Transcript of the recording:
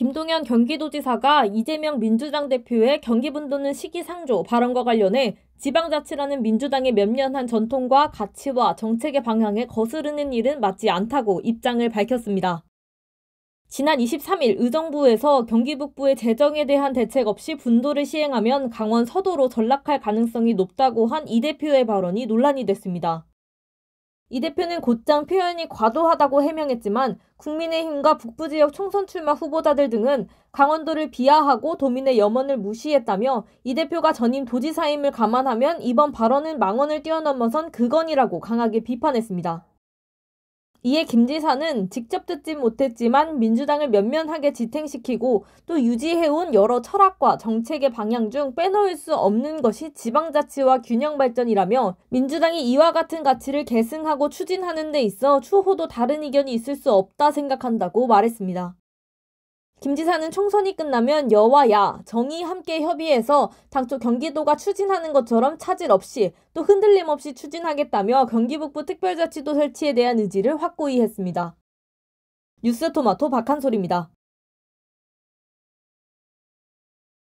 김동현 경기도지사가 이재명 민주당 대표의 경기분도는 시기상조 발언과 관련해 지방자치라는 민주당의 몇년한 전통과 가치와 정책의 방향에 거스르는 일은 맞지 않다고 입장을 밝혔습니다. 지난 23일 의정부에서 경기 북부의 재정에 대한 대책 없이 분도를 시행하면 강원 서도로 전락할 가능성이 높다고 한 이 대표의 발언이 논란이 됐습니다. 이 대표는 곧장 표현이 과도하다고 해명했지만 국민의힘과 북부 지역 총선 출마 후보자들 등은 강원도를 비하하고 도민의 염원을 무시했다며 이 대표가 전임 도지사임을 감안하면 이번 발언은 망언을 뛰어넘어선 그건이라고 강하게 비판했습니다. 이에 김 지사는 직접 듣진 못했지만 민주당을 면면하게 지탱시키고 또 유지해온 여러 철학과 정책의 방향 중 빼놓을 수 없는 것이 지방자치와 균형발전이라며 민주당이 이와 같은 가치를 계승하고 추진하는 데 있어 추호도 다른 의견이 있을 수 없다 생각한다고 말했습니다. 김 지사는 총선이 끝나면 여와 야, 정이 함께 협의해서 당초 경기도가 추진하는 것처럼 차질 없이 또 흔들림 없이 추진하겠다며 경기북부 특별자치도 설치에 대한 의지를 확고히 했습니다. 뉴스 토마토 박한솔입니다.